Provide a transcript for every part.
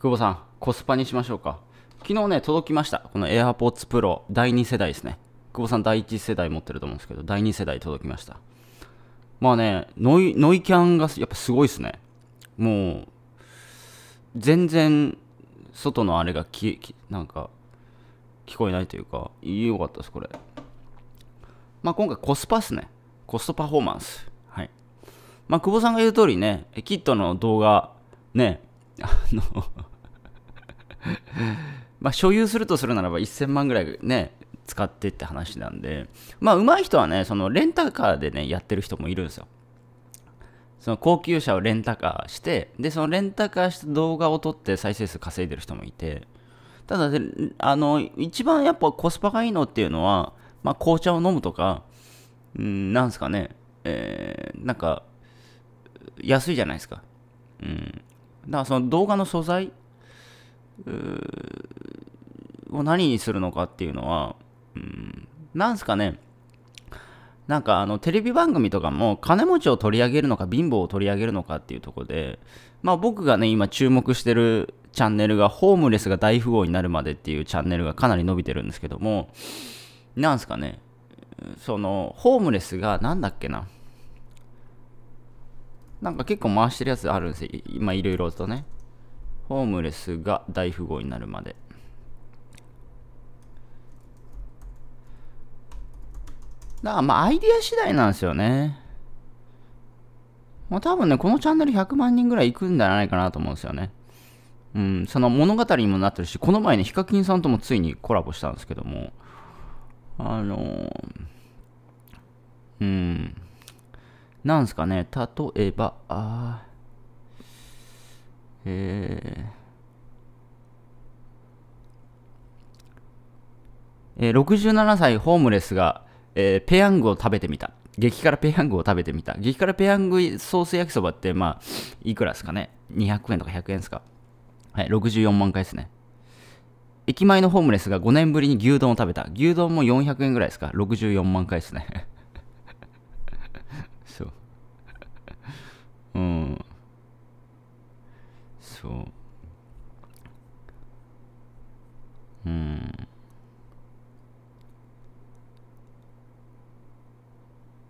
久保さん、コスパにしましょうか。昨日ね、届きました。この AirPods Pro 第2世代ですね。久保さん第1世代持ってると思うんですけど、第2世代届きました。まあね、ノイノイキャンがやっぱすごいですね。もう、全然、外のあれがき、きなんか、聞こえないというか、良かったです、これ。まあ今回コスパっすね。コストパフォーマンス。はい。まあ久保さんが言う通りね、キットの動画、ね、あの まあ、所有するとするならば1000万ぐらいね、使ってって話なんで、まあ、上手い人はね、そのレンタカーでね、やってる人もいるんですよ。その高級車をレンタカーして、で、そのレンタカーした動画を撮って再生数稼いでる人もいて、ただ、あの、一番やっぱコスパがいいのっていうのは、まあ、紅茶を飲むとか、うん、なんすかね、えー、なんか、安いじゃないですか。うん。だからその動画の素材、を何にするのかっていうのは、うん、なんすかね、なんかあのテレビ番組とかも金持ちを取り上げるのか貧乏を取り上げるのかっていうとこで、まあ、僕がね今注目してるチャンネルがホームレスが大富豪になるまでっていうチャンネルがかなり伸びてるんですけどもなんすかねそのホームレスがなんだっけななんか結構回してるやつあるんですよ今いろいろとねホームレスが大富豪になるまでだからまあアイディア次第なんですよね。まあ多分ね、このチャンネル100万人ぐらい行くんじゃないかなと思うんですよね。うん、その物語にもなってるし、この前ね、ヒカキンさんともついにコラボしたんですけども、あのー、うん、なんすかね、例えば、あえー、え67歳ホームレスが、えー、ペヤングを食べてみた。激辛ペヤングを食べてみた。激辛ペヤングソース焼きそばって、まあ、いくらですかね。200円とか100円ですか。はい、64万回ですね。駅前のホームレスが5年ぶりに牛丼を食べた。牛丼も400円ぐらいですか。64万回ですね。そう。うん。そう。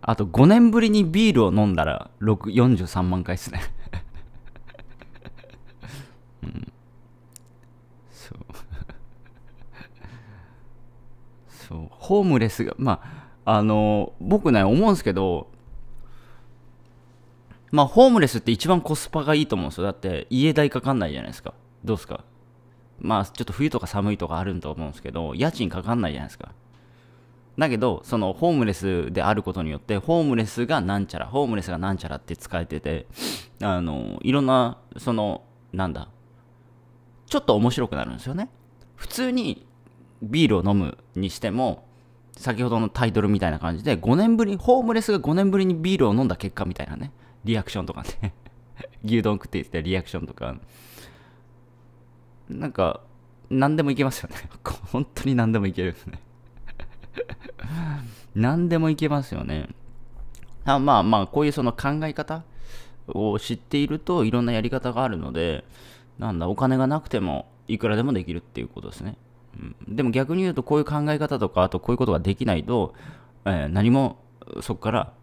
あと5年ぶりにビールを飲んだら43万回っすね うん。そう。そう。ホームレスが、まあ、あの、僕ね、思うんですけど、まあ、ホームレスって一番コスパがいいと思うんですよ。だって、家代かかんないじゃないですか。どうですかまあ、ちょっと冬とか寒いとかあるんと思うんですけど、家賃かかんないじゃないですか。だけど、そのホームレスであることによって、ホームレスがなんちゃら、ホームレスがなんちゃらって使えてて、あの、いろんな、その、なんだ、ちょっと面白くなるんですよね。普通にビールを飲むにしても、先ほどのタイトルみたいな感じで、5年ぶり、ホームレスが5年ぶりにビールを飲んだ結果みたいなね、リアクションとかね 牛丼食って言ってたリアクションとか、なんか、何でもいけますよね。本当に何でもいけるんですね何でもいけますよね。あまあまあ、こういうその考え方を知っているといろんなやり方があるので、なんだ、お金がなくてもいくらでもできるっていうことですね。うん、でも逆に言うと、こういう考え方とか、あとこういうことができないと、えー、何もそこから、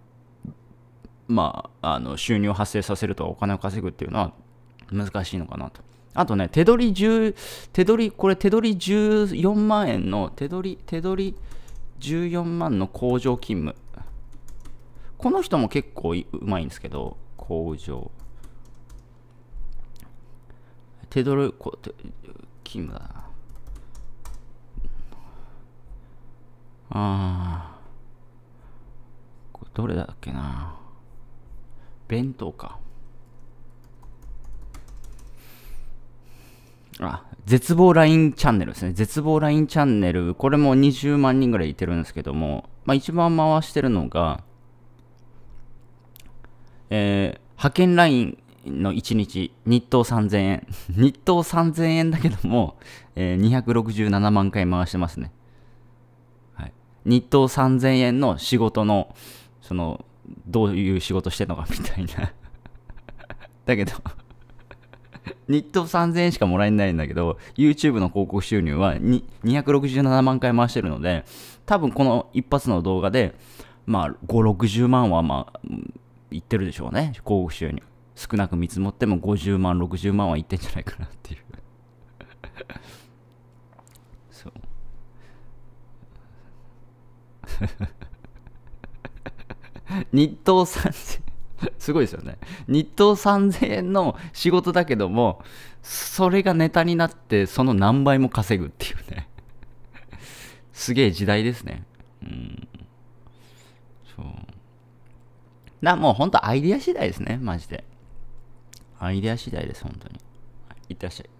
まあ、あの収入を発生させるとお金を稼ぐっていうのは難しいのかなと。あとね、手取り10、手取り、これ手取り14万円の手取り、手取り、14万の工場勤務。この人も結構うまいんですけど、工場。手取り、勤務だな。ああ。これどれだっけな。弁当か。あ、絶望ラインチャンネルですね。絶望ラインチャンネル、これも20万人ぐらいいてるんですけども、まあ、一番回してるのが、えー、派遣ラインの1日、日当3000円。日当3000円だけども、えー、267万回回してますね。はい、日当3000円の仕事の、その、どういう仕事してんのかみたいな だけど日当3000円しかもらえないんだけど、YouTube の広告収入は267万回回してるので、多分この一発の動画で、まあ、5、60万はまあ、いってるでしょうね。広告収入。少なく見積もっても50万、60万はいってんじゃないかなっていう そう。日当3000 すごいですよね。日当3000円の仕事だけども、それがネタになって、その何倍も稼ぐっていうね。すげえ時代ですね。うん。そう。な、もうほんとアイディア次第ですね、マジで。アイディア次第です、本当に。はい、いってらっしゃい。